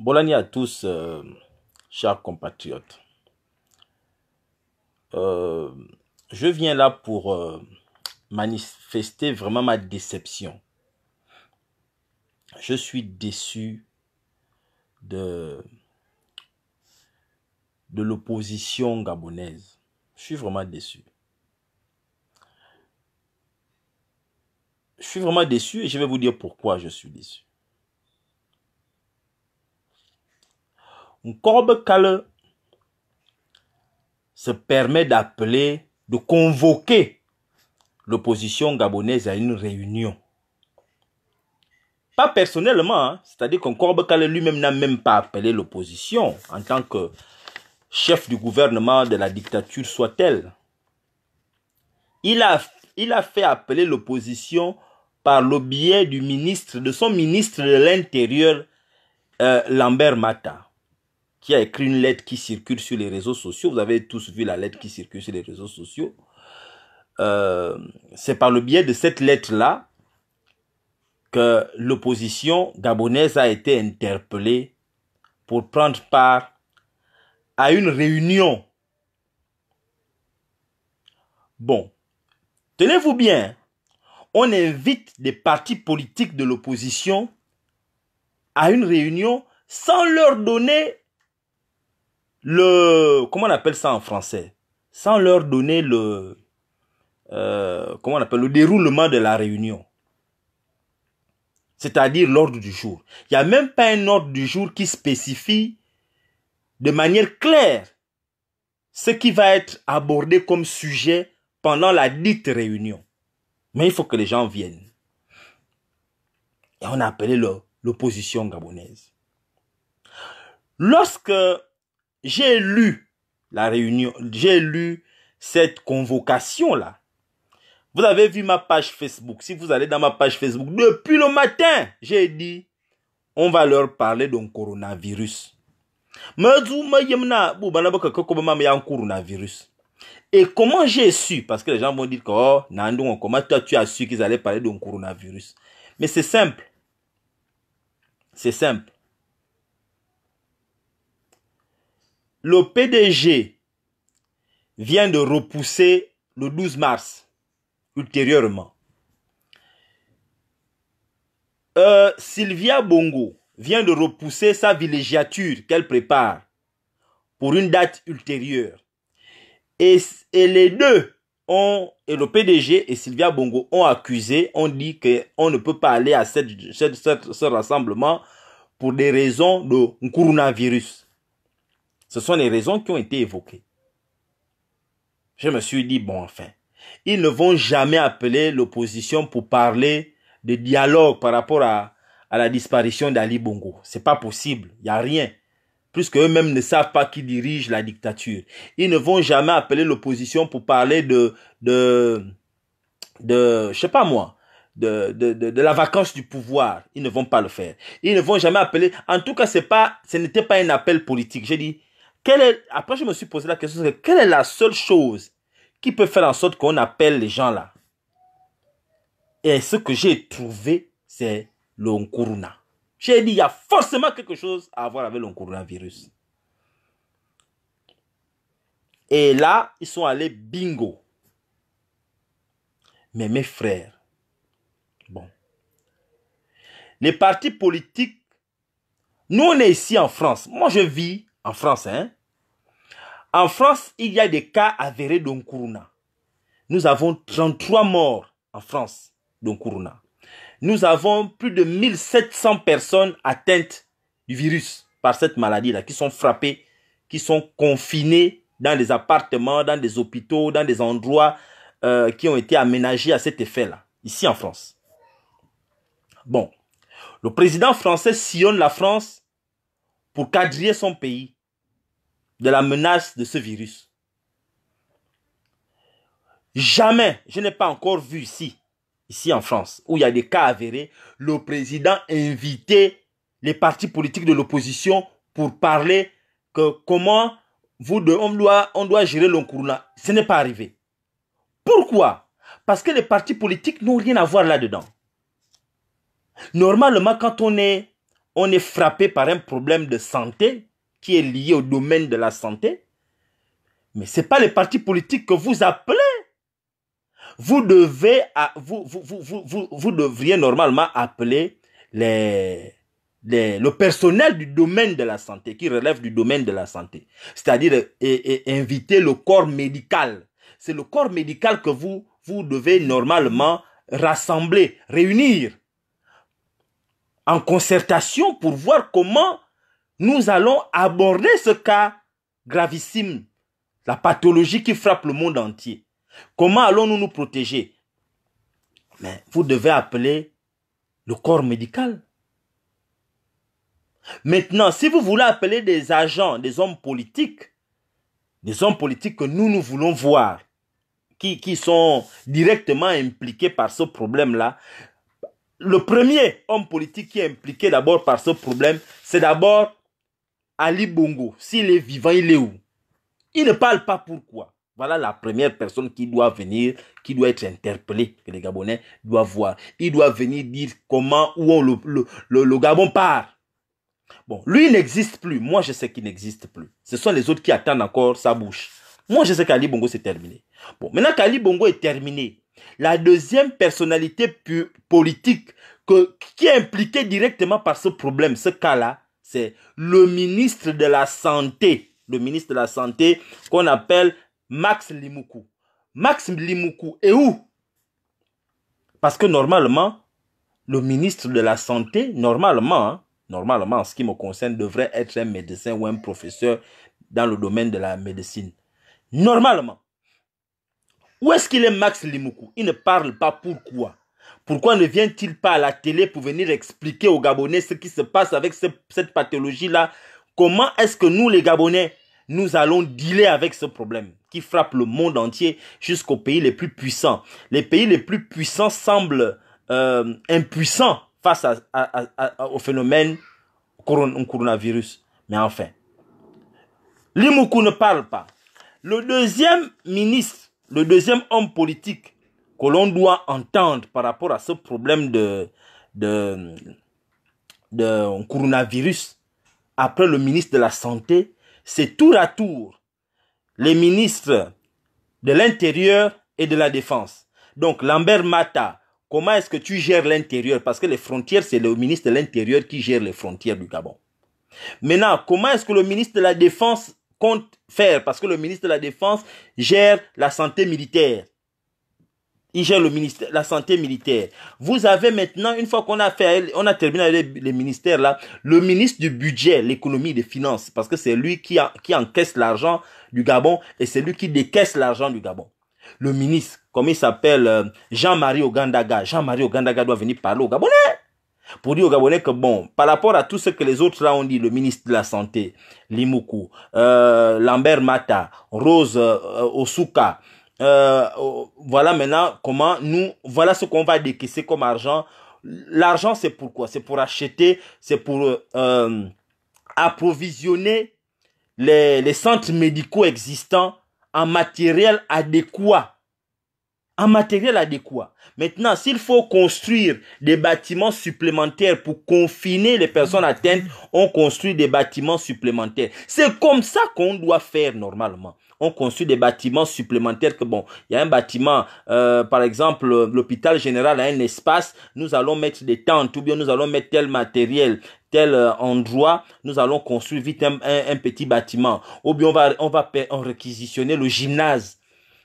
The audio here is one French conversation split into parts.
Bonne à tous, euh, chers compatriotes. Euh, je viens là pour euh, manifester vraiment ma déception. Je suis déçu de, de l'opposition gabonaise. Je suis vraiment déçu. Je suis vraiment déçu et je vais vous dire pourquoi je suis déçu. Nkorbe Kale se permet d'appeler, de convoquer l'opposition gabonaise à une réunion. Pas personnellement, hein. c'est-à-dire qu'Nkorbe Kale lui-même n'a même pas appelé l'opposition en tant que chef du gouvernement de la dictature soit-elle. Il a, il a fait appeler l'opposition par le biais du ministre, de son ministre de l'Intérieur, euh, Lambert Mata qui a écrit une lettre qui circule sur les réseaux sociaux. Vous avez tous vu la lettre qui circule sur les réseaux sociaux. Euh, c'est par le biais de cette lettre-là que l'opposition gabonaise a été interpellée pour prendre part à une réunion. Bon, tenez-vous bien, on invite des partis politiques de l'opposition à une réunion sans leur donner le comment on appelle ça en français sans leur donner le euh, comment on appelle le déroulement de la réunion c'est-à-dire l'ordre du jour il n'y a même pas un ordre du jour qui spécifie de manière claire ce qui va être abordé comme sujet pendant la dite réunion mais il faut que les gens viennent et on a appelé l'opposition gabonaise lorsque j'ai lu la réunion, j'ai lu cette convocation-là. Vous avez vu ma page Facebook. Si vous allez dans ma page Facebook, depuis le matin, j'ai dit, on va leur parler d'un coronavirus. Et comment j'ai su Parce que les gens vont dire que, oh, comment toi tu as su qu'ils allaient parler d'un coronavirus Mais c'est simple. C'est simple. le PDG vient de repousser le 12 mars ultérieurement. Euh, Sylvia Bongo vient de repousser sa villégiature qu'elle prépare pour une date ultérieure. Et, et, les deux ont, et le PDG et Sylvia Bongo ont accusé, ont dit qu'on ne peut pas aller à cette, ce rassemblement pour des raisons de coronavirus. Ce sont les raisons qui ont été évoquées. Je me suis dit, bon, enfin, ils ne vont jamais appeler l'opposition pour parler de dialogue par rapport à, la disparition d'Ali Bongo. C'est pas possible. Il n'y a rien. Puisque eux-mêmes ne savent pas qui dirige la dictature. Ils ne vont jamais appeler l'opposition pour parler de, de, de, je sais pas moi, de, de, de, de, la vacance du pouvoir. Ils ne vont pas le faire. Ils ne vont jamais appeler. En tout cas, c'est pas, ce n'était pas un appel politique. J'ai dit, après, je me suis posé la question, quelle est la seule chose qui peut faire en sorte qu'on appelle les gens là Et ce que j'ai trouvé, c'est le J'ai dit, il y a forcément quelque chose à voir avec le virus Et là, ils sont allés bingo. Mais mes frères, bon, les partis politiques, nous on est ici en France. Moi je vis en France. Hein? En France, il y a des cas avérés d'Onkuruna. Nous avons 33 morts en France d'Onkuruna. Nous avons plus de 1700 personnes atteintes du virus par cette maladie-là, qui sont frappées, qui sont confinées dans des appartements, dans des hôpitaux, dans des endroits euh, qui ont été aménagés à cet effet-là, ici en France. Bon, le président français sillonne la France pour quadriller son pays de la menace de ce virus. Jamais je n'ai pas encore vu ici, ici en France, où il y a des cas avérés, le président inviter les partis politiques de l'opposition pour parler que comment vous de, on, doit, on doit gérer l'Onkuruna. Ce n'est pas arrivé. Pourquoi Parce que les partis politiques n'ont rien à voir là-dedans. Normalement, quand on est, on est frappé par un problème de santé, qui est lié au domaine de la santé. Mais ce n'est pas les partis politiques que vous appelez. Vous devez, vous, vous, vous, devriez normalement appeler les, le personnel du domaine de la santé, qui relève du domaine de la santé. C'est-à-dire inviter le corps médical. C'est le corps médical que vous, vous devez normalement rassembler, réunir en concertation pour voir comment nous allons aborder ce cas gravissime, la pathologie qui frappe le monde entier. Comment allons-nous nous protéger Mais vous devez appeler le corps médical. Maintenant, si vous voulez appeler des agents, des hommes politiques, des hommes politiques que nous, nous voulons voir, qui, qui sont directement impliqués par ce problème-là, le premier homme politique qui est impliqué d'abord par ce problème, c'est d'abord Ali Bongo, s'il est vivant, il est où Il ne parle pas pourquoi. Voilà la première personne qui doit venir, qui doit être interpellée, que les Gabonais doivent voir. Il doit venir dire comment, où le, Gabon part. Bon, lui, il n'existe plus. Moi, je sais qu'il n'existe plus. Ce sont les autres qui attendent encore sa bouche. Moi, je sais qu'Ali Bongo, c'est terminé. Bon, maintenant qu'Ali Bongo est terminé, la deuxième personnalité politique qui est impliquée directement par ce problème, ce cas-là, c'est le ministre de la Santé, le ministre de la Santé qu'on appelle Max Limoukou. Max Limoukou est où Parce que normalement, le ministre de la Santé, normalement, hein, normalement, en ce qui me concerne, devrait être un médecin ou un professeur dans le domaine de la médecine. Normalement. Où est-ce qu'il est Max Limoukou Il ne parle pas pourquoi. Pourquoi ne vient-il pas à la télé pour venir expliquer aux Gabonais ce qui se passe avec cette pathologie-là Comment est-ce que nous, les Gabonais, nous allons dealer avec ce problème qui frappe le monde entier jusqu'aux pays les plus puissants Les pays les plus puissants semblent euh, impuissants face au phénomène coronavirus. Mais enfin, Limoukou ne parle pas. Le deuxième ministre, le deuxième homme politique que l'on doit entendre par rapport à ce problème de, de, coronavirus après le ministre de la Santé, c'est tour à tour les ministres de l'Intérieur et de la Défense. Donc Lambert Mata, comment est-ce que tu gères l'intérieur Parce que les frontières, c'est le ministre de l'Intérieur qui gère les frontières du Gabon. Maintenant, comment est-ce que le ministre de la Défense compte faire Parce que le ministre de la Défense gère la santé militaire. Il gère le ministère, la santé militaire. Vous avez maintenant, une fois qu'on a fait, on a terminé avec les ministères là, le ministre du budget, l'économie et des finances, parce que c'est lui qui, qui encaisse l'argent du Gabon et c'est lui qui décaisse l'argent du Gabon. Le ministre, comme il s'appelle, euh, Jean-Marie Ogandaga. Jean-Marie Ogandaga doit venir parler au Gabonais pour dire au Gabonais que bon, par rapport à tout ce que les autres là ont dit, le ministre de la Santé, Limoukou, euh, Lambert Mata, Rose euh, Osuka, euh, oh, voilà maintenant comment nous, voilà ce qu'on va décaisser comme argent. L'argent, c'est pour quoi C'est pour acheter, c'est pour euh, approvisionner les, les centres médicaux existants en matériel adéquat. En matériel adéquat. Maintenant, s'il faut construire des bâtiments supplémentaires pour confiner les personnes atteintes, on construit des bâtiments supplémentaires. C'est comme ça qu'on doit faire normalement. On construit des bâtiments supplémentaires que bon, il y a un bâtiment, euh, par exemple, euh, l'hôpital général a un espace, nous allons mettre des tentes ou bien nous allons mettre tel matériel, tel euh, endroit, nous allons construire vite un, petit bâtiment. Ou bien on va, on va en réquisitionner le gymnase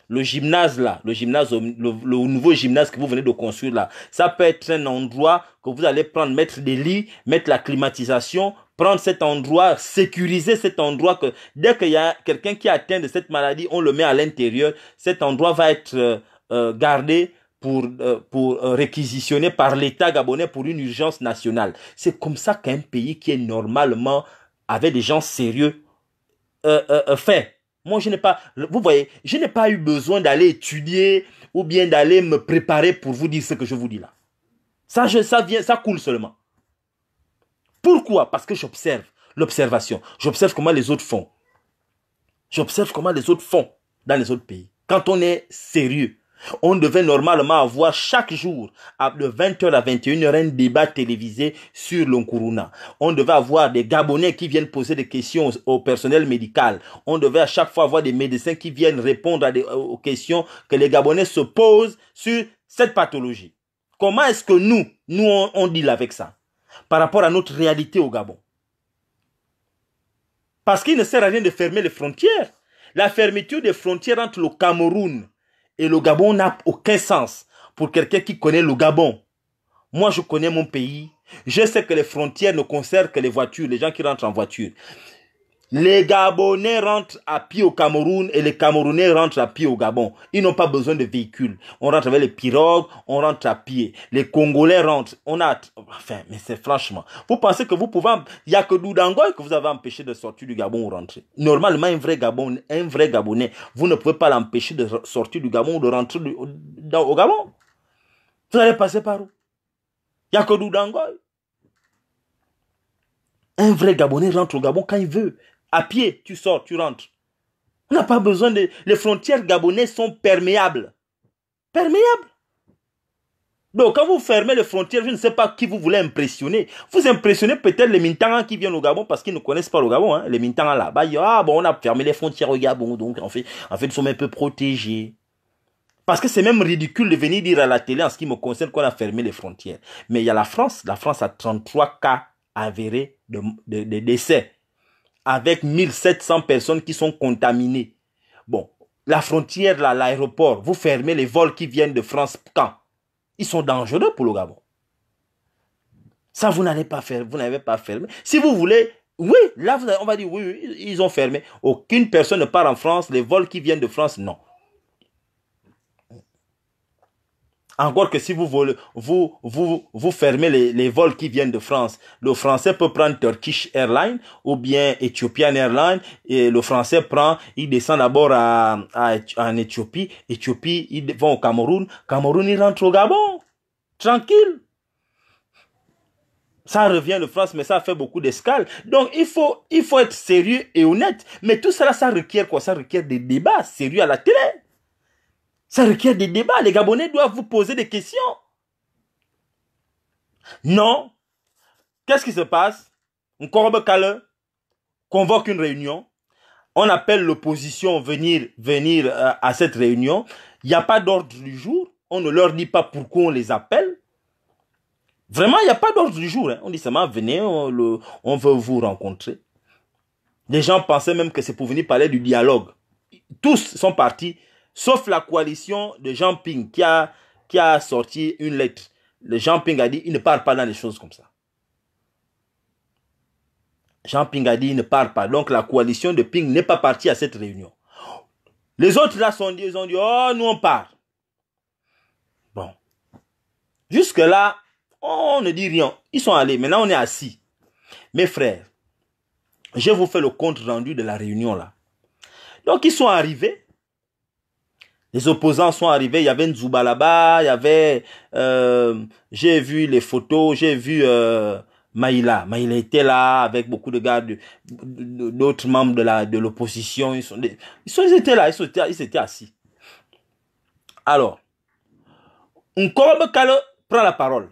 le gymnase là, le le, nouveau gymnase que vous venez de construire là, ça peut être un endroit que vous allez prendre, mettre des lits, mettre la climatisation, prendre cet endroit, sécuriser cet endroit que dès qu'il y a quelqu'un qui atteint de cette maladie, on le met à l'intérieur. Cet endroit va être euh, euh, gardé pour, euh, pour réquisitionner par l'État gabonais pour une urgence nationale. C'est comme ça qu'un pays qui est normalement avec des gens sérieux fait. Moi, je n'ai pas, vous voyez, je n'ai pas eu besoin d'aller étudier ou bien d'aller me préparer pour vous dire ce que je vous dis là. Ça, je, ça vient, ça coule seulement. Pourquoi Parce que j'observe l'observation. J'observe comment les autres font. J'observe comment les autres font dans les autres pays. Quand on est sérieux, on devait normalement avoir chaque jour, de 20h à 21h, un débat télévisé sur l'Onkuruna. On devait avoir des Gabonais qui viennent poser des questions au personnel médical. On devait à chaque fois avoir des médecins qui viennent répondre à euh, aux questions que les Gabonais se posent sur cette pathologie. Comment est-ce que nous, nous, on deal avec ça par rapport à notre réalité au Gabon. Parce qu'il ne sert à rien de fermer les frontières. La fermeture des frontières entre le Cameroun et le Gabon n'a aucun sens pour quelqu'un qui connaît le Gabon. Moi, je connais mon pays. Je sais que les frontières ne concernent que les voitures, les gens qui rentrent en voiture. Les Gabonais rentrent à pied au Cameroun et les Camerounais rentrent à pied au Gabon. Ils n'ont pas besoin de véhicules. On rentre avec les pirogues, on rentre à pied. Les Congolais rentrent. On a, enfin, mais c'est franchement. Vous pensez que vous pouvez, il n'y a que Doudangoy que vous avez empêché de sortir du Gabon ou rentrer. Normalement, un vrai un vrai Gabonais, vous ne pouvez pas l'empêcher de sortir du Gabon ou de rentrer au, au Gabon. Vous allez passer par où? Il n'y a que Doudangoy. Un vrai Gabonais rentre au Gabon quand il veut. À pied, tu sors, tu rentres. On n'a pas besoin de... Les frontières gabonaises sont perméables. Perméables. Donc, quand vous fermez les frontières, je ne sais pas qui vous voulez impressionner. Vous impressionnez peut-être les Mintangans qui viennent au Gabon parce qu'ils ne connaissent pas le Gabon. Hein. Les Mintangans là-bas, ils disent, ah bon, on a fermé les frontières au Gabon, donc en fait, en fait, ils sont un peu protégés. Parce que c'est même ridicule de venir dire à la télé en ce qui me concerne qu'on a fermé les frontières. Mais il y a la France. La France a 33 cas avérés de décès avec 1700 personnes qui sont contaminées. Bon, la frontière, l'aéroport, vous fermez les vols qui viennent de France quand Ils sont dangereux pour le Gabon. Ça, vous n'allez pas faire, vous n'avez pas fermé. Si vous voulez, oui, là, on va dire oui, oui, ils ont fermé. Aucune personne ne part en France, les vols qui viennent de France, non. Encore que si vous, vous, vous, vous fermez les, vols qui viennent de France, le français peut prendre Turkish Airlines ou bien Ethiopian Airlines. Et le français prend, il descend d'abord à, en Éthiopie. Éthiopie, il va au Cameroun. Cameroun, il rentre au Gabon. Tranquille. Ça revient de France, mais ça fait beaucoup d'escales. Donc, il faut, il faut être sérieux et honnête. Mais tout cela, ça requiert quoi? Ça requiert des débats sérieux à la télé. Ça requiert des débats. Les Gabonais doivent vous poser des questions. Non. Qu'est-ce qui se passe Nkorobe Kale convoque une réunion. On appelle l'opposition venir, venir euh, à cette réunion. Il n'y a pas d'ordre du jour. On ne leur dit pas pourquoi on les appelle. Vraiment, il n'y a pas d'ordre du jour. Hein. On dit seulement, venez, on veut vous rencontrer. Les gens pensaient même que c'est pour venir parler du dialogue. Tous sont partis Sauf la coalition de Jean Ping qui a, sorti une lettre. Le Jean Ping a dit, il ne parle pas dans les choses comme ça. Jean Ping a dit, il ne parle pas. Donc la coalition de Ping n'est pas partie à cette réunion. Les autres là sont dit, ils ont dit, oh, nous on part. Bon. Jusque-là, on ne dit rien. Ils sont allés. Maintenant, on est assis. Mes frères, je vous fais le compte rendu de la réunion là. Donc, ils sont arrivés. Les opposants sont arrivés. Il y avait Nzouba là-bas. Il y avait... Euh, j'ai vu les photos. J'ai vu euh, Maïla. Maïla était là avec beaucoup de gardes, d'autres membres de de l'opposition. Ils, sont, ils, étaient là. Ils, étaient, étaient assis. Alors, on Kale prend la parole.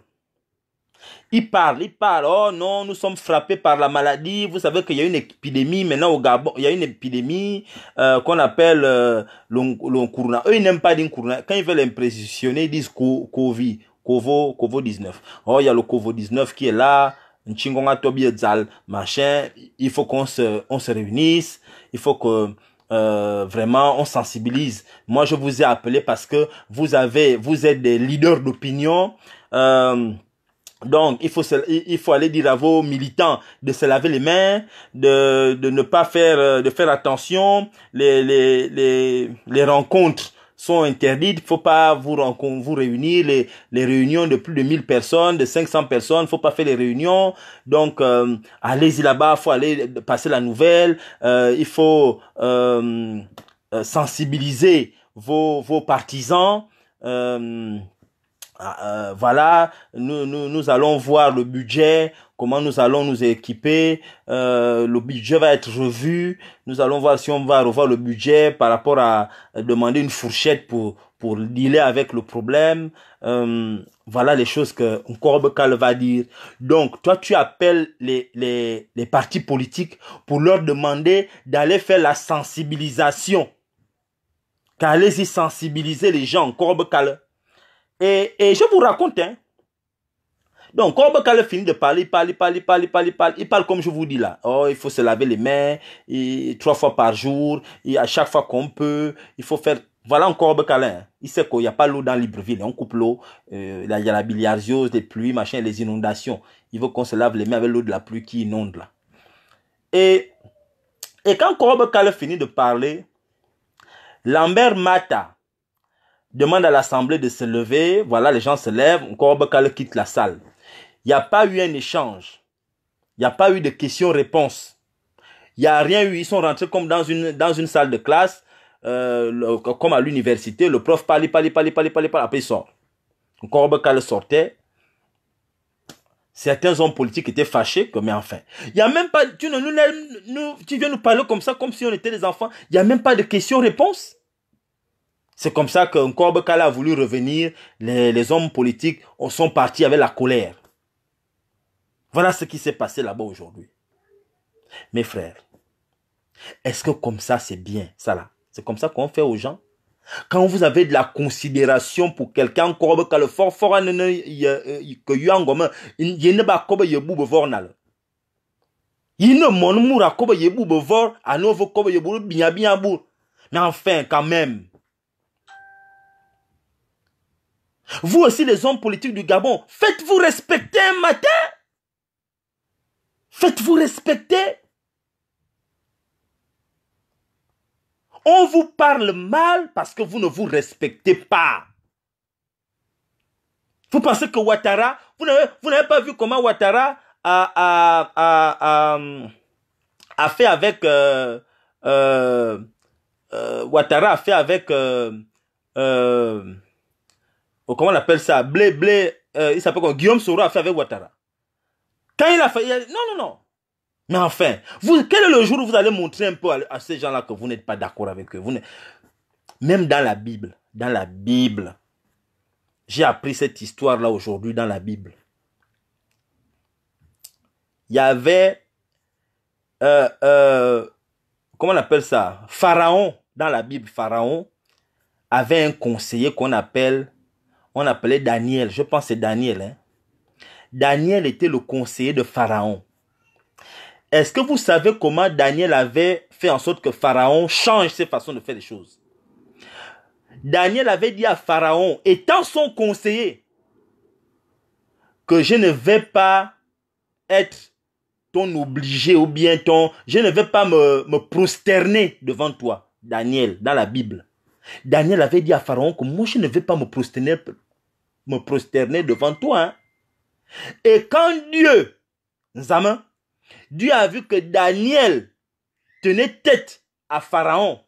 Il parle, il parle. Oh non, nous sommes frappés par la maladie. Vous savez qu'il y a une épidémie maintenant au Gabon. Il y a une épidémie euh, qu'on appelle euh, corona. Eux, ils n'aiment pas corona. Quand ils veulent impressionner, ils disent Covid. Covo, Covo 19. Oh, il y a le Covo 19 qui est là. Nchingonga machin. Il faut qu'on se, on se réunisse. Il faut que, euh, vraiment, on sensibilise. Moi, je vous ai appelé parce que vous avez, vous êtes des leaders d'opinion. Euh, donc, il faut, il faut aller dire à vos militants de se laver les mains, de, de ne pas faire, euh, de faire attention. Les, les, les, les rencontres sont interdites. faut pas vous, vous réunir. Les, les réunions de plus de 1000 personnes, de 500 personnes, faut pas faire les réunions. Donc, euh, allez-y là-bas. faut aller passer la nouvelle. Euh, il faut euh, euh sensibiliser vos, vos partisans. Euh, ah, euh, voilà, nous, nous, nous allons voir le budget, comment nous allons nous équiper, euh, le budget va être revu, nous allons voir si on va revoir le budget par rapport à demander une fourchette pour pour dealer avec le problème. Euh, voilà les choses que Kalle va dire. Donc, toi, tu appelles les, les, les partis politiques pour leur demander d'aller faire la sensibilisation. Qu'allez-y sensibiliser les gens, Nkorbe et, je vous raconte, hein. Donc, Corbe il finit de parler, il parle, il parle, il parle, il parle, il parle, il parle comme je vous dis là. Oh, il faut se laver les mains trois fois par jour, et à chaque fois qu'on peut, il faut faire voilà encore câlin hein. Il sait qu'il n'y a pas l'eau dans Libreville. Hein. On coupe l'eau. Euh, il y a la biliardieuse les pluies, machin, les inondations. Il veut qu'on se lave les mains avec l'eau de la pluie qui inonde là. Et, et quand Korobe finit de parler, Lambert Mata, demande à l'assemblée de se lever. Voilà, les gens se lèvent. Encore Bakal quitte la salle. Il n'y a pas eu un échange. Il n'y a pas eu de questions-réponses. Il n'y a rien eu. Ils sont rentrés comme dans une, dans une salle de classe, euh, comme à l'université. Le prof parlait, parlait, parlait, parlait, parlait, Après, il sort. sortait. Certains hommes politiques étaient fâchés, mais enfin. Il n'y a même pas, tu, nous, tu viens nous parler comme ça, comme si on était des enfants. Il n'y a même pas de questions-réponses. C'est comme ça qu'un corbeau Kala a voulu revenir, les, les, hommes politiques sont partis avec la colère. Voilà ce qui s'est passé là-bas aujourd'hui. Mes frères, est-ce que comme ça c'est bien, ça là C'est comme ça qu'on fait aux gens Quand vous avez de la considération pour quelqu'un, corbeau Kala, fort fort, euh, que mon biya biya mais enfin quand même Vous aussi, les hommes politiques du Gabon, faites-vous respecter un matin. Faites-vous respecter. On vous parle mal parce que vous ne vous respectez pas. Vous pensez que Ouattara, vous n'avez pas vu comment Ouattara a, fait avec euh, euh, euh, Ouattara a fait avec comment on appelle ça Blé, Blé, euh, il s'appelle quoi Guillaume Soro a fait avec Ouattara. Quand il a fait, non, non, non. Mais enfin, quel est le jour où vous allez montrer un peu à, ces gens-là que vous n'êtes pas d'accord avec eux vous Même dans la Bible, dans la Bible, j'ai appris cette histoire-là aujourd'hui dans la Bible. Il y avait, euh, euh, comment on appelle ça Pharaon, dans la Bible, Pharaon avait un conseiller qu'on appelle on l'appelait Daniel, je pense c'est Daniel. Hein. Daniel était le conseiller de Pharaon. Est-ce que vous savez comment Daniel avait fait en sorte que Pharaon change ses façons de faire les choses Daniel avait dit à Pharaon, étant son conseiller, que je ne vais pas être ton obligé ou bien ton... Je ne vais pas me, me prosterner devant toi, Daniel, dans la Bible. Daniel avait dit à Pharaon que moi, je ne vais pas me prosterner me prosterner devant toi. Hein. Et quand Dieu, Nzama, Dieu a vu que Daniel tenait tête à Pharaon,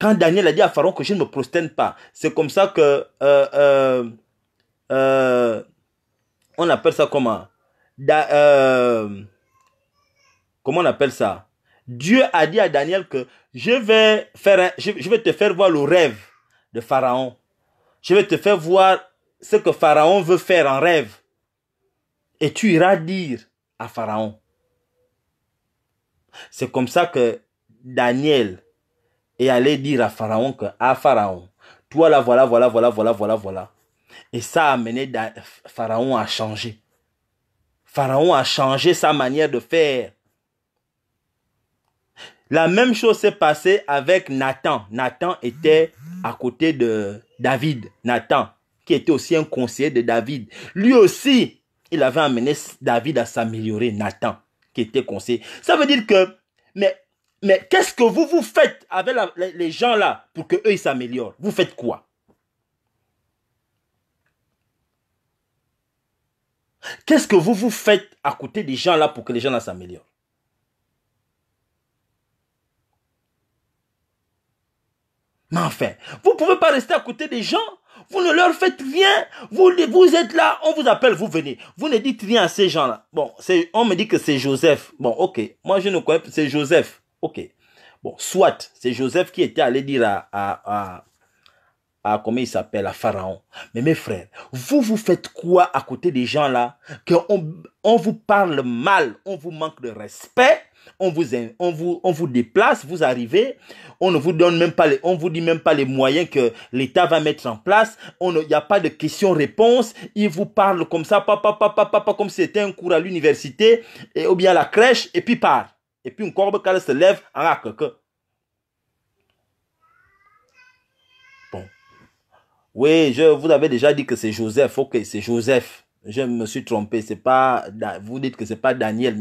quand Daniel a dit à Pharaon que je ne me prosterne pas, c'est comme ça que euh, euh, euh, on appelle ça comment Comment on appelle ça Dieu a dit à Daniel que je vais faire, je vais te faire voir le rêve de Pharaon. Je vais te faire voir ce que Pharaon veut faire en rêve. Et tu iras dire à Pharaon. C'est comme ça que Daniel est allé dire à Pharaon que, à ah, Pharaon, toi là, voilà, voilà, voilà, voilà, voilà, voilà. Et ça a amené Pharaon à changer. Pharaon a changé sa manière de faire. La même chose s'est passée avec Nathan. Nathan était à côté de, David, Nathan, qui était aussi un conseiller de David, lui aussi, il avait amené David à s'améliorer, Nathan, qui était conseiller. Ça veut dire que, mais, mais qu'est-ce que vous vous faites avec les gens là pour que s'améliorent Vous faites quoi Qu'est-ce que vous vous faites à côté des gens là pour que les gens là s'améliorent Mais enfin, vous ne pouvez pas rester à côté des gens. Vous ne leur faites rien. Vous, vous êtes là, on vous appelle, vous venez. Vous ne dites rien à ces gens-là. Bon, c'est, on me dit que c'est Joseph. Bon, ok. Moi, je ne connais pas. C'est Joseph. Ok. Bon, soit c'est Joseph qui était allé dire à, à, ah, comment il s'appelle, à Pharaon. Mais mes frères, vous, vous faites quoi à côté des gens là que on vous parle mal, on vous manque de respect, on vous, on vous, on vous déplace, vous arrivez, on ne vous donne même pas les, on vous dit même pas les moyens que l'État va mettre en place, on il n'y a pas de questions-réponses, ils vous parlent comme ça, papa, papa, papa, comme si c'était un cours à l'université, et, ou bien à la crèche, et puis part. Et puis, corbe, quand se lève, en que Oui, je vous avez déjà dit que c'est Joseph. Ok, c'est Joseph. Je me suis trompé. C'est pas, vous dites que c'est pas Daniel.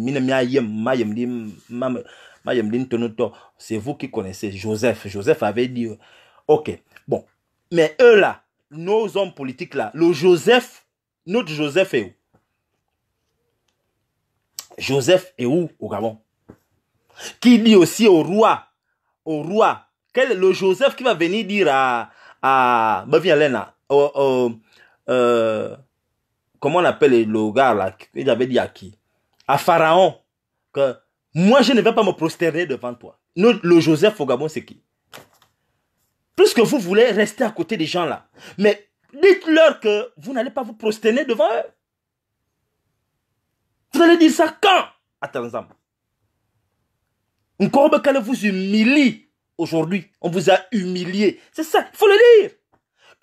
C'est vous qui connaissez Joseph. Joseph avait dit, euh, ok, bon. Mais eux là, nos hommes politiques là, le Joseph, notre Joseph est où? Joseph est où au Gabon? Qui dit aussi au roi, au roi, quel est le Joseph qui va venir dire à, ah bah, oh, oh, euh, comment on appelle le gars là, il avait dit à qui? À Pharaon, que moi je ne vais pas me prosterner devant toi. Le, Joseph Fogabon c'est qui? Plus que vous voulez rester à côté des gens là. Mais dites-leur que vous n'allez pas vous prosterner devant eux. Vous allez dire ça quand? À Un Encore vous humilie aujourd'hui. On vous a humilié. C'est ça, il faut le dire.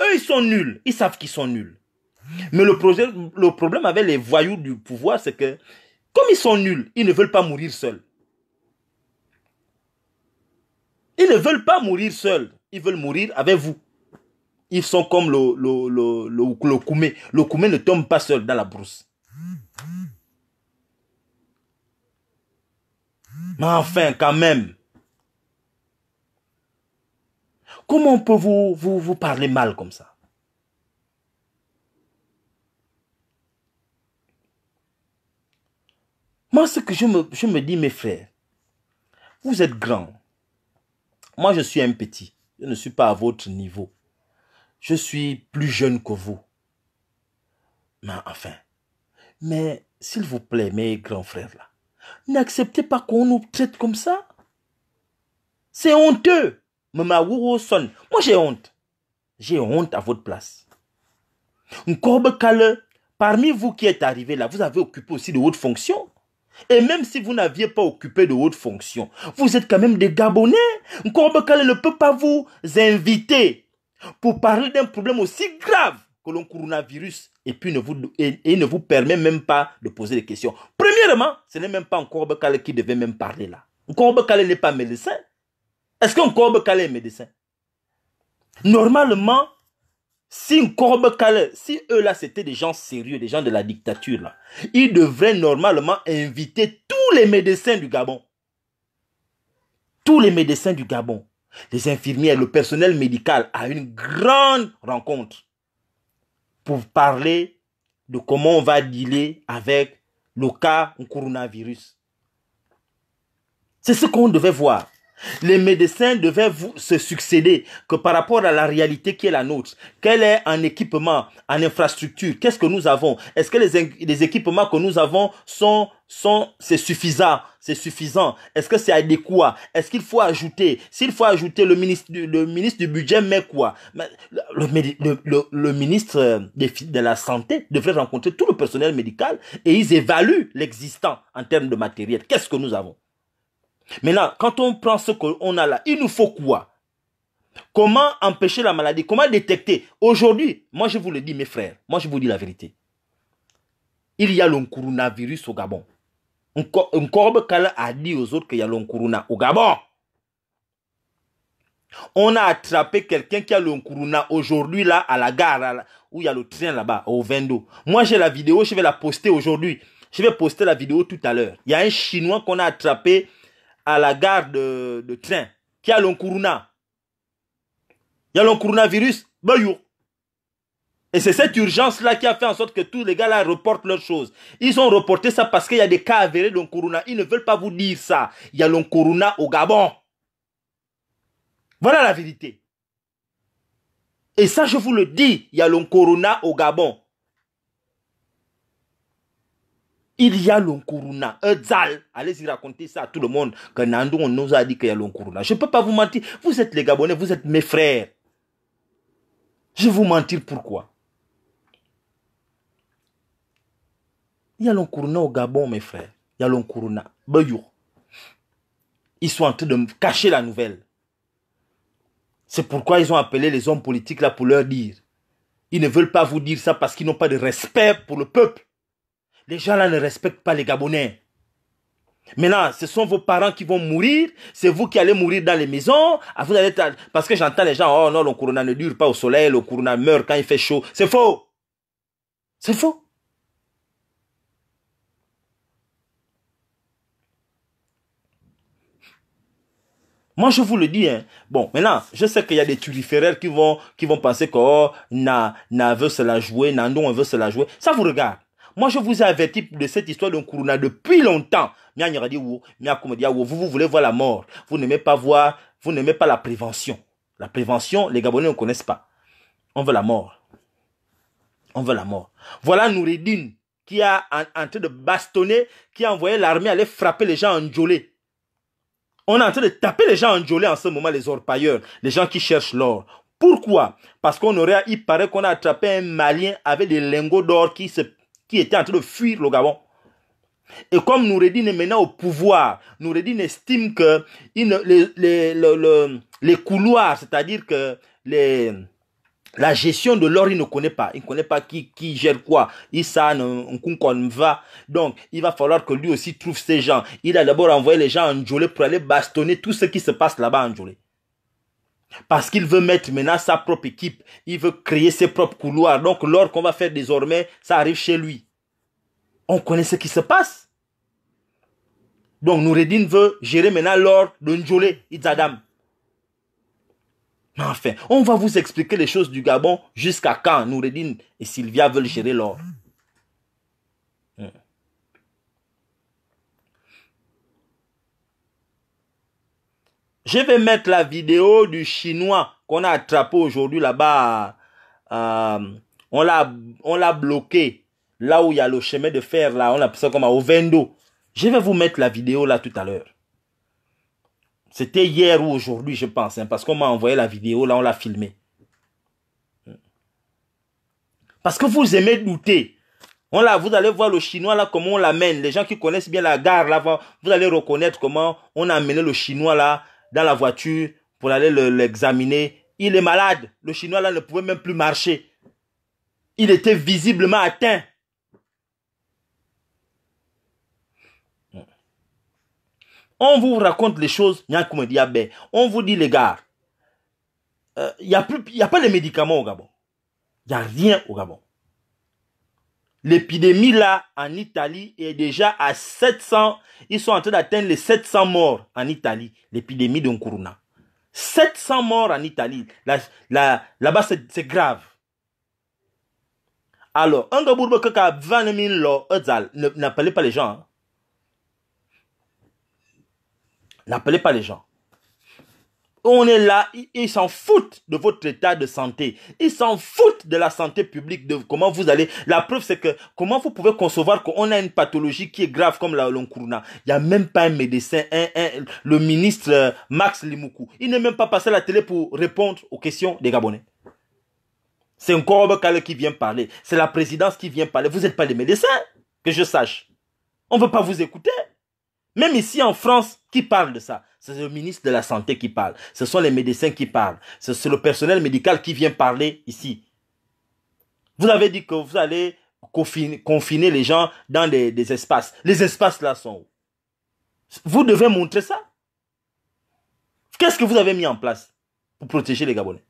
Eux, ils sont nuls. Ils savent qu'ils sont nuls. Mais le, projet, le problème avec les voyous du pouvoir, c'est que comme ils sont nuls, ils ne veulent pas mourir seuls. Ils ne veulent pas mourir seuls. Ils veulent mourir avec vous. Ils sont comme le, le, le, le koumé. Le koumé ne tombe pas seul dans la brousse. Mais enfin, quand même. Comment on peut vous, vous, parler mal comme ça Moi, ce que je me, je me dis, mes frères, vous êtes grands. Moi, je suis un petit. Je ne suis pas à votre niveau. Je suis plus jeune que vous. Mais enfin, mais s'il vous plaît, mes grands frères là, n'acceptez pas qu'on nous traite comme ça. C'est honteux. Mama moi j'ai honte. J'ai honte à votre place. Nkorbe Kale, parmi vous qui êtes arrivés là, vous avez occupé aussi de hautes fonctions. Et même si vous n'aviez pas occupé de hautes fonctions, vous êtes quand même des Gabonais. Nkorbe Kale ne peut pas vous inviter pour parler d'un problème aussi grave que le coronavirus et puis ne vous, et, ne vous permet même pas de poser des questions. Premièrement, ce n'est même pas Nkorbe Kale qui devait même parler là. Nkorbe Kale n'est pas médecin. Est-ce qu'un corbe calé est médecin Normalement, si un corbe calé, si eux là c'était des gens sérieux, des gens de la dictature là, ils devraient normalement inviter tous les médecins du Gabon. Tous les médecins du Gabon, les infirmières, le personnel médical à une grande rencontre pour parler de comment on va dealer avec le cas du coronavirus. C'est ce qu'on devait voir. Les médecins devaient vous, se succéder que par rapport à la réalité qui est la nôtre. Quel est en équipement, en infrastructure Qu'est-ce que nous avons Est-ce que les, équipements que nous avons sont, sont c'est suffisant C'est suffisant Est-ce que c'est adéquat Est-ce qu'il faut ajouter S'il faut ajouter, le ministre, du budget met quoi le, ministre de, de la Santé devrait rencontrer tout le personnel médical et ils évaluent l'existant en termes de matériel. Qu'est-ce que nous avons Maintenant, quand on prend ce qu'on a là, il nous faut quoi Comment empêcher la maladie Comment détecter Aujourd'hui, moi je vous le dis mes frères, moi je vous dis la vérité. Il y a le coronavirus au Gabon. Un corbe Kala a dit aux autres qu'il y a le au Gabon. On a attrapé quelqu'un qui a le corona aujourd'hui là à la gare où il y a le train là-bas au Vendo. Moi j'ai la vidéo, je vais la poster aujourd'hui. Je vais poster la vidéo tout à l'heure. Il y a un chinois qu'on a attrapé à la gare de, train qui a l'oncorona Il y a l'oncoronavirus, virus ben, Et c'est cette urgence-là qui a fait en sorte que tous les gars-là reportent leurs choses. Ils ont reporté ça parce qu'il y a des cas avérés d'oncorona. Ils ne veulent pas vous dire ça. Il y a l'oncorona au Gabon. Voilà la vérité. Et ça, je vous le dis, il y a l'oncorona au Gabon. il y a l'Onkuruna, Zal. Allez-y raconter ça à tout le monde. Que Nando, on nous a dit qu'il y a l'Onkuruna. Je ne peux pas vous mentir. Vous êtes les Gabonais, vous êtes mes frères. Je vais vous mentir pourquoi. Il y a l'Onkuruna au Gabon, mes frères. Il y a l'Onkuruna. Ils sont en train de cacher la nouvelle. C'est pourquoi ils ont appelé les hommes politiques là pour leur dire. Ils ne veulent pas vous dire ça parce qu'ils n'ont pas de respect pour le peuple. Les gens là ne respectent pas les Gabonais. Maintenant, ce sont vos parents qui vont mourir, c'est vous qui allez mourir dans les maisons, ah, à vous parce que j'entends les gens, oh non, le corona ne dure pas au soleil, le corona meurt quand il fait chaud. C'est faux. C'est faux. Moi, je vous le dis. Hein. Bon, maintenant, je sais qu'il y a des turiféraires qui vont, qui vont penser que oh, na, veut se la jouer, on veut se la jouer. Ça vous regarde. Moi, je vous ai averti de cette histoire de Nkuruna depuis longtemps. Vous vous voulez voir la mort. Vous n'aimez pas voir, vous n'aimez pas la prévention. La prévention, les Gabonais ne connaissent pas. On veut la mort. On veut la mort. Voilà Nouridine qui a en, train de bastonner, qui a envoyé l'armée aller frapper les gens en On est en train de taper les gens en en ce moment, les orpailleurs, les gens qui cherchent l'or. Pourquoi Parce qu'on aurait, il paraît qu'on a attrapé un Malien avec des lingots d'or qui se qui était en train de fuir le Gabon. Et comme Noureddin est maintenant au pouvoir, Noureddin estime que les, les, les, couloirs, c'est-à-dire que les, la gestion de l'or, il ne connaît pas. Il ne connaît pas qui, qui gère quoi. s'en va. Donc, il va falloir que lui aussi trouve ses gens. Il a d'abord envoyé les gens en Djolé pour aller bastonner tout ce qui se passe là-bas en Djolé. Parce qu'il veut mettre maintenant sa propre équipe. Il veut créer ses propres couloirs. Donc l'or qu'on va faire désormais, ça arrive chez lui. On connaît ce qui se passe. Donc Noureddin veut gérer maintenant l'or de Njolé, Itzadam. Mais enfin, on va vous expliquer les choses du Gabon jusqu'à quand Noureddin et Sylvia veulent gérer l'or. Je vais mettre la vidéo du chinois qu'on a attrapé aujourd'hui là-bas. Euh, on l'a, on l'a bloqué. Là où il y a le chemin de fer, là, on l'a ça comme à Ovendo. Je vais vous mettre la vidéo là tout à l'heure. C'était hier ou aujourd'hui, je pense, hein, parce qu'on m'a envoyé la vidéo, là, on l'a filmé. Parce que vous aimez douter. On vous allez voir le chinois là, comment on l'amène. Les gens qui connaissent bien la gare là, vous allez reconnaître comment on a amené le chinois là dans la voiture pour aller l'examiner. il est malade. Le chinois là ne pouvait même plus marcher. Il était visiblement atteint. On vous raconte les choses, on vous dit les gars, il euh, n'y a, a pas de médicaments au Gabon. Il n'y a rien au Gabon. L'épidémie là en Italie est déjà à 700. Ils sont en train d'atteindre les 700 morts en Italie. L'épidémie de Corona. 700 morts en Italie. Là, bas c'est grave. Alors, un que 20 000 n'appelez pas les gens. Hein. N'appelez pas les gens on est là, ils s'en foutent de votre état de santé. Ils s'en foutent de la santé publique, de comment vous allez. La preuve, c'est que comment vous pouvez concevoir qu'on a une pathologie qui est grave comme la Lonkuruna. Il n'y a même pas un médecin, le ministre euh, Max Limoukou. Il n'est même pas passé à la télé pour répondre aux questions des Gabonais. C'est encore calé qui vient parler. C'est la présidence qui vient parler. Vous n'êtes pas les médecins, que je sache. On ne veut pas vous écouter. Même ici en France, qui parle de ça C'est le ministre de la Santé qui parle. Ce sont les médecins qui parlent. C'est le personnel médical qui vient parler ici. Vous avez dit que vous allez confiner, les gens dans des, espaces. Les espaces là sont où Vous devez montrer ça. Qu'est-ce que vous avez mis en place pour protéger les Gabonais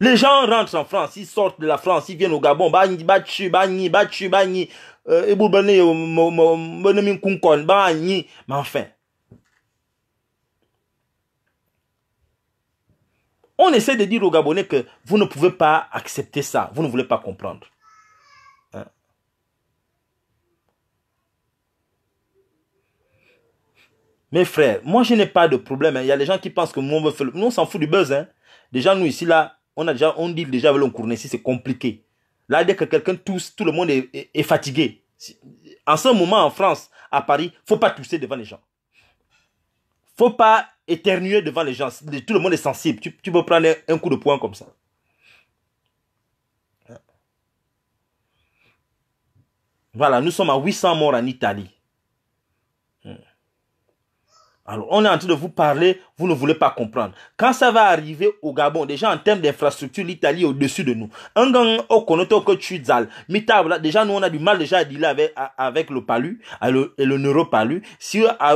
les gens rentrent en France, ils sortent de la France, ils viennent au Gabon, bagni, bachu, bagni, bachu, bagni. Euh, on essaie de dire aux Gabonais que vous ne pouvez pas accepter ça, vous ne voulez pas comprendre. Hein? Mes frères, moi je n'ai pas de problème. Hein. Il y a des gens qui pensent que nous on on s'en fout du buzz. Hein. Déjà nous ici là, on a déjà, on dit déjà avec c'est compliqué. Là, dès que quelqu'un tousse, tout le monde est, fatigué. En ce moment, en France, à Paris, faut pas tousser devant les gens. Faut pas éternuer devant les gens. Tout le monde est sensible. Tu, tu peux prendre un coup de poing comme ça. Voilà, nous sommes à 800 morts en Italie. Alors, on est en train de vous parler, vous ne voulez pas comprendre. Quand ça va arriver au Gabon, déjà en termes d'infrastructure, l'Italie est au-dessus de nous. Un gang oh, déjà nous on a du mal déjà à dealer avec, le palu, et le neuropalu. Si à,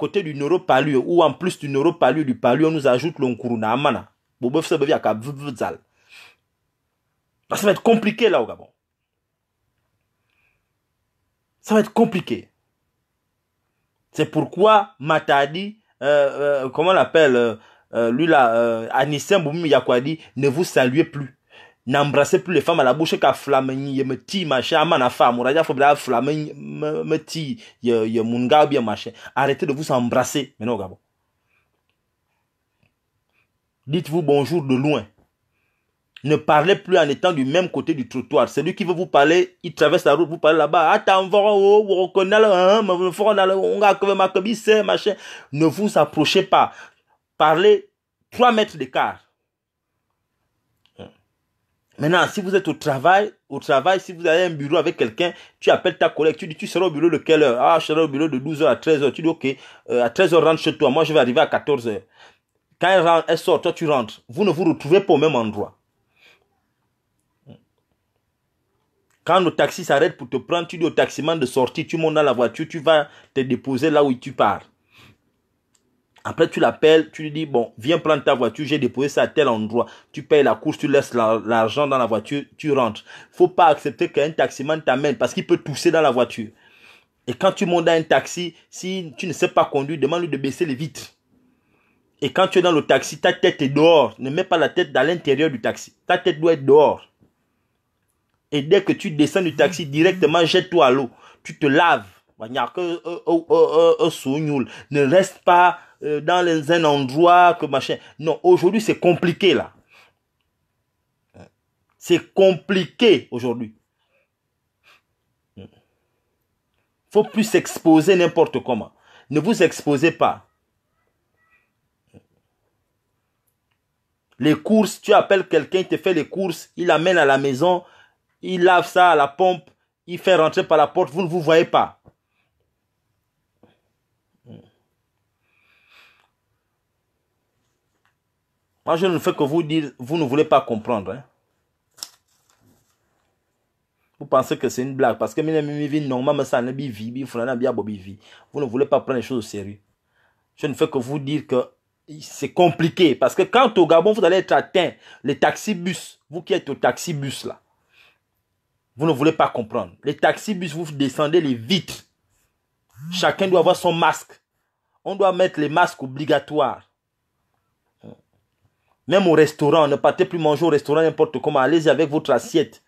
côté du neuropalu, ou en plus du neuropalu, du palu, on nous ajoute l'onkuruna mana. Ça va être compliqué là au Gabon. Ça va être compliqué. C'est pourquoi Matadi, euh, euh comment on l'appelle, euh, euh, lui là, Anissin Boumou Yakwadi, ne vous saluez plus. N'embrassez plus les femmes à la bouche qu'à y'a me ti, machin, à mana femme, ou munga ou bien machin. Arrêtez de vous embrasser. Maintenant, Gabon. Dites-vous bonjour de loin. Ne parlez plus en étant du même côté du trottoir. Celui qui veut vous parler, il traverse la route, vous parlez là-bas. Ah, oh, oh, oh, ne vous approchez pas. Parlez 3 mètres d'écart. Maintenant, si vous êtes au travail, au travail, si vous avez un bureau avec quelqu'un, tu appelles ta collègue, tu dis, tu seras au bureau de quelle heure Ah, je serai au bureau de 12h à 13h. Tu dis, ok, euh, à 13h, rentre chez toi. Moi, je vais arriver à 14h. Quand elle, rentre, elle sort, toi, tu rentres. Vous ne vous retrouvez pas au même endroit. Quand le taxi s'arrête pour te prendre, tu dis au taximan de sortir, tu montes dans la voiture, tu vas te déposer là où tu pars. Après, tu l'appelles, tu lui dis, bon, viens prendre ta voiture, j'ai déposé ça à tel endroit. Tu payes la course, tu laisses l'argent dans la voiture, tu rentres. Faut pas accepter qu'un taximan t'amène parce qu'il peut tousser dans la voiture. Et quand tu montes dans un taxi, si tu ne sais pas conduire, demande-lui de baisser les vitres. Et quand tu es dans le taxi, ta tête est dehors. Ne mets pas la tête dans l'intérieur du taxi. Ta tête doit être dehors. Et dès que tu descends du taxi, directement, jette-toi à l'eau. Tu te laves. Ne reste pas euh, dans un endroit que machin. Non, aujourd'hui, c'est compliqué là. C'est compliqué aujourd'hui. Faut plus s'exposer n'importe comment. Ne vous exposez pas. Les courses, tu appelles quelqu'un, il te fait les courses, il amène à la maison, il lave ça à la pompe, il fait rentrer par la porte, vous ne vous voyez pas. Hmm. Moi, je ne fais que vous dire, vous ne voulez pas comprendre. Hein. Vous pensez que c'est une blague parce que Vous ne voulez pas prendre les choses au sérieux. Je ne fais que vous dire que c'est compliqué parce que quand au Gabon vous allez être atteint, le taxi bus, vous qui êtes au taxi bus là, vous ne voulez pas comprendre. Les taxis vous descendez les vitres. Chacun doit avoir son masque. On doit mettre les masques obligatoires. Même au restaurant, ne partez plus manger au restaurant n'importe comment. Allez-y avec votre assiette.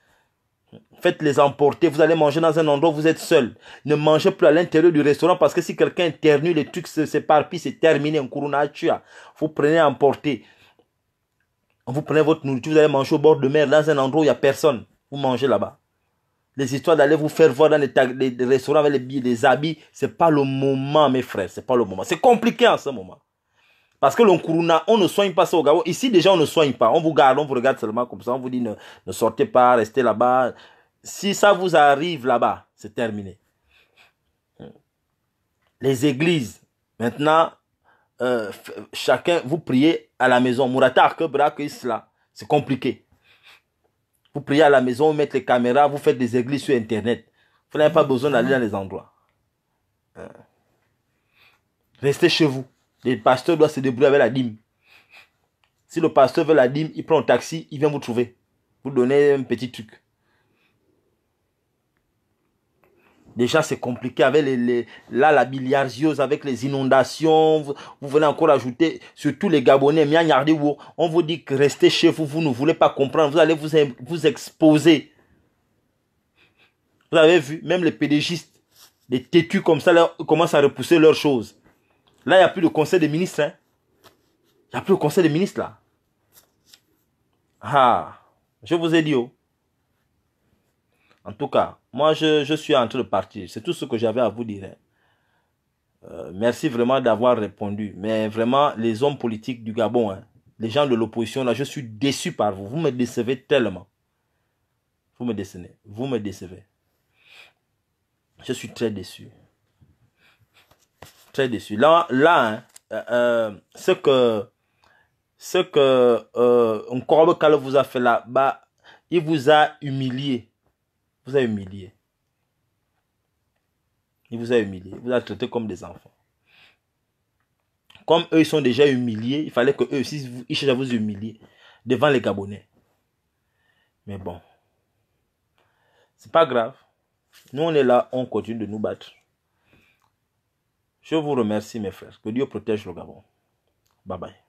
Faites-les emporter. Vous allez manger dans un endroit où vous êtes seul. Ne mangez plus à l'intérieur du restaurant parce que si quelqu'un éternue, les trucs se Puis c'est terminé. En vous prenez à emporter. Vous prenez votre nourriture, vous allez manger au bord de mer dans un endroit où il n'y a personne. Vous mangez là-bas. Les histoires d'aller vous faire voir dans les, restaurants avec les billets, les habits, c'est pas le moment, mes frères, c'est pas le moment. C'est compliqué en ce moment. Parce que corona, on ne soigne pas ça au Gabon. Ici, déjà, on ne soigne pas. On vous garde, on vous regarde seulement comme ça. On vous dit ne, sortez pas, restez là-bas. Si ça vous arrive là-bas, c'est terminé. Les églises, maintenant, euh, chacun, vous priez à la maison. Mourata, que C'est compliqué. Vous priez à la maison, vous mettez les caméras, vous faites des églises sur Internet. Vous n'avez pas mm. besoin d'aller mm. dans les endroits. Euh. Restez chez vous. Les pasteurs doivent se débrouiller avec la dîme. Si le pasteur veut la dîme, il prend un taxi, il vient vous trouver. Vous donnez un petit truc. Déjà, c'est compliqué avec les, la bilharziose, avec les inondations. Vous, venez encore ajouter, surtout les Gabonais, on vous dit que restez chez vous, vous ne voulez pas comprendre, vous allez vous, vous exposer. Vous avez vu, même les pédégistes, les têtus comme ça, là, commencent à repousser leurs choses. Là, il n'y a plus de conseil des ministres. Hein. Il n'y a plus de conseil des ministres, là. Ah, je vous ai dit, oh. En tout cas, moi, je, suis en train de partir. C'est tout ce que j'avais à vous dire. Hein. Euh, merci vraiment d'avoir répondu. Mais vraiment, les hommes politiques du Gabon, hein, les gens de l'opposition, là, je suis déçu par vous. Vous me décevez tellement. Vous me décevez. Vous me décevez. Je suis très déçu. Très déçu. Là, là hein, euh, euh, ce que ce que vous a fait là-bas, il vous a humilié vous avez humilié. Il vous a humilié. vous a traité comme des enfants. Comme eux, ils sont déjà humiliés, il fallait que eux aussi, ils cherchent vous humilier devant les Gabonais. Mais bon, c'est pas grave. Nous, on est là, on continue de nous battre. Je vous remercie, mes frères. Que Dieu protège le Gabon. Bye bye.